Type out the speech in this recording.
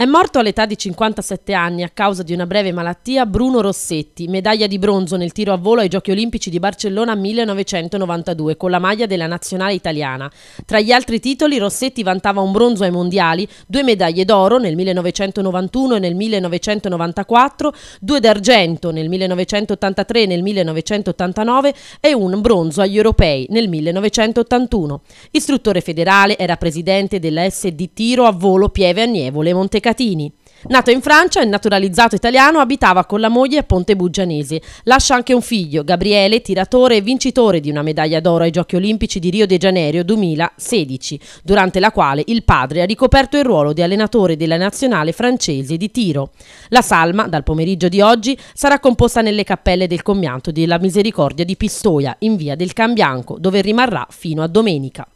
È morto all'età di 57 anni a causa di una breve malattia Bruno Rossetti, medaglia di bronzo nel tiro a volo ai Giochi Olimpici di Barcellona 1992 con la maglia della nazionale italiana. Tra gli altri titoli Rossetti vantava un bronzo ai mondiali, due medaglie d'oro nel 1991 e nel 1994, due d'argento nel 1983 e nel 1989 e un bronzo agli europei nel 1981. Istruttore federale era presidente della SD Tiro a volo Pieve Anievole Montecatini. Mercatini. Nato in Francia e naturalizzato italiano, abitava con la moglie a Ponte Buggianesi. Lascia anche un figlio, Gabriele, tiratore e vincitore di una medaglia d'oro ai Giochi Olimpici di Rio de Janeiro 2016, durante la quale il padre ha ricoperto il ruolo di allenatore della nazionale francese di tiro. La salma, dal pomeriggio di oggi, sarà composta nelle cappelle del commianto della Misericordia di Pistoia, in via del Cambianco, dove rimarrà fino a domenica.